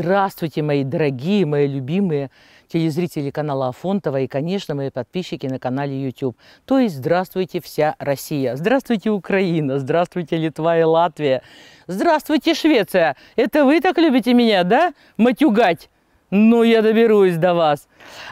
Здравствуйте, мои дорогие, мои любимые телезрители канала Афонтова и, конечно, мои подписчики на канале YouTube. То есть здравствуйте вся Россия, здравствуйте Украина, здравствуйте Литва и Латвия, здравствуйте Швеция. Это вы так любите меня, да, матюгать? Ну, я доберусь до вас.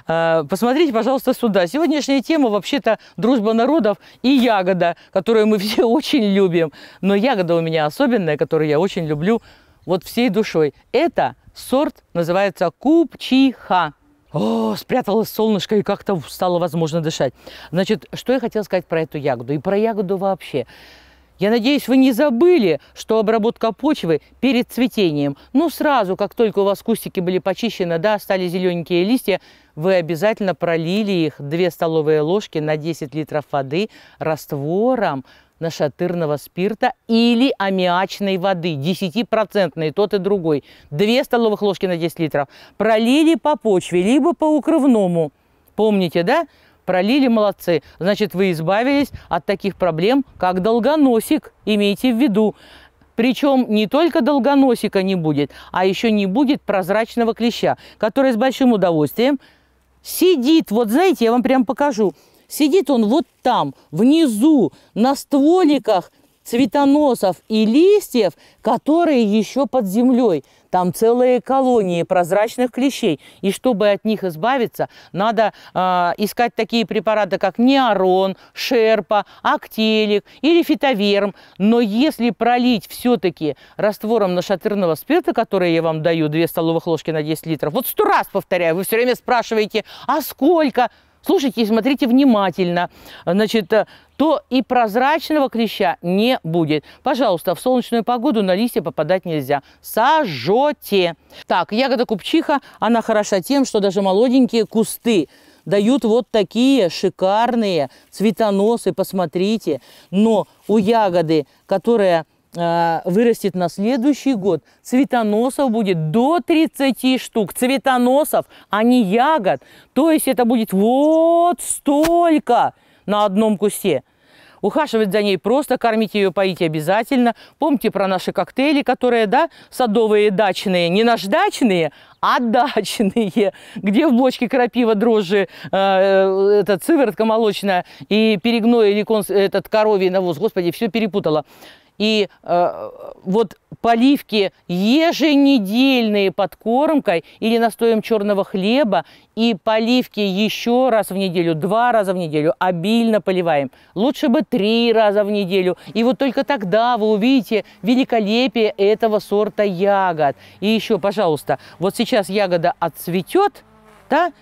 А, посмотрите, пожалуйста, сюда. Сегодняшняя тема вообще-то дружба народов и ягода, которую мы все очень любим. Но ягода у меня особенная, которую я очень люблю вот всей душой. Это Сорт называется купчиха. О, спряталось солнышко и как-то стало возможно дышать. Значит, что я хотела сказать про эту ягоду и про ягоду вообще. Я надеюсь, вы не забыли, что обработка почвы перед цветением. Ну, сразу, как только у вас кустики были почищены, да, стали зелененькие листья, вы обязательно пролили их 2 столовые ложки на 10 литров воды раствором нашатырного спирта или аммиачной воды, 10-процентной, тот и другой, 2 столовых ложки на 10 литров, пролили по почве, либо по укрывному. Помните, да? Пролили, молодцы. Значит, вы избавились от таких проблем, как долгоносик, имейте в виду. Причем не только долгоносика не будет, а еще не будет прозрачного клеща, который с большим удовольствием сидит, вот знаете, я вам прям покажу, Сидит он вот там, внизу, на стволиках цветоносов и листьев, которые еще под землей. Там целые колонии прозрачных клещей. И чтобы от них избавиться, надо э, искать такие препараты, как неорон, шерпа, актелик или фитоверм. Но если пролить все-таки раствором нашатырного спирта, который я вам даю, 2 столовых ложки на 10 литров, вот сто раз повторяю, вы все время спрашиваете, а сколько? слушайте и смотрите внимательно, значит, э, то и прозрачного клеща не будет. Пожалуйста, в солнечную погоду на листья попадать нельзя. Сожжете. Так, ягода купчиха, она хороша тем, что даже молоденькие кусты дают вот такие шикарные цветоносы, посмотрите. Но у ягоды, которая Э, вырастет на следующий год. Цветоносов будет до 30 штук. Цветоносов, а не ягод. То есть это будет вот столько на одном кусте. Ухаживать за ней просто, кормить ее, поить обязательно. Помните про наши коктейли, которые, да, садовые, дачные. Не наждачные, а дачные. Где в бочке крапива, дрожжи, э, э этот, сыворотка молочная и перегной или конс, этот коровий навоз. Господи, все перепутала. И э, вот поливки еженедельные под кормкой или настоем черного хлеба и поливки еще раз в неделю, два раза в неделю обильно поливаем. Лучше бы три раза в неделю. И вот только тогда вы увидите великолепие этого сорта ягод. И еще, пожалуйста, вот сейчас ягода отцветет, да,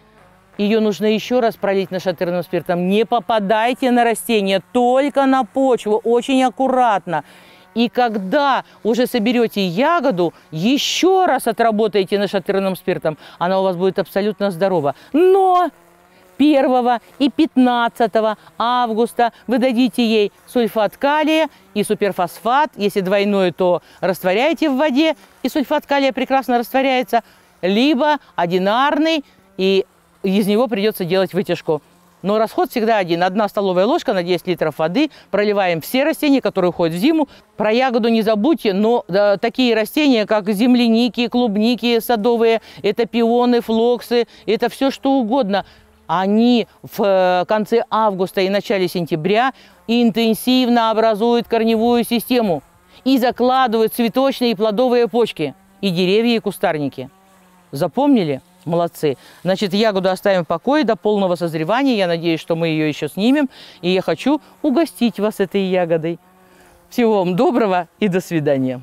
ее нужно еще раз пролить нашатырным спиртом. Не попадайте на растения, только на почву, очень аккуратно. И когда уже соберете ягоду, еще раз отработаете нашатырным спиртом. Она у вас будет абсолютно здорова. Но 1 и 15 августа вы дадите ей сульфат калия и суперфосфат. Если двойное, то растворяете в воде, и сульфат калия прекрасно растворяется. Либо одинарный и из него придется делать вытяжку. Но расход всегда один. Одна столовая ложка на 10 литров воды. Проливаем все растения, которые уходят в зиму. Про ягоду не забудьте, но да, такие растения, как земляники, клубники садовые, это пионы, флоксы, это все что угодно. Они в э, конце августа и начале сентября интенсивно образуют корневую систему и закладывают цветочные и плодовые почки, и деревья, и кустарники. Запомнили? Молодцы. Значит, ягоду оставим в покое до полного созревания. Я надеюсь, что мы ее еще снимем. И я хочу угостить вас этой ягодой. Всего вам доброго и до свидания.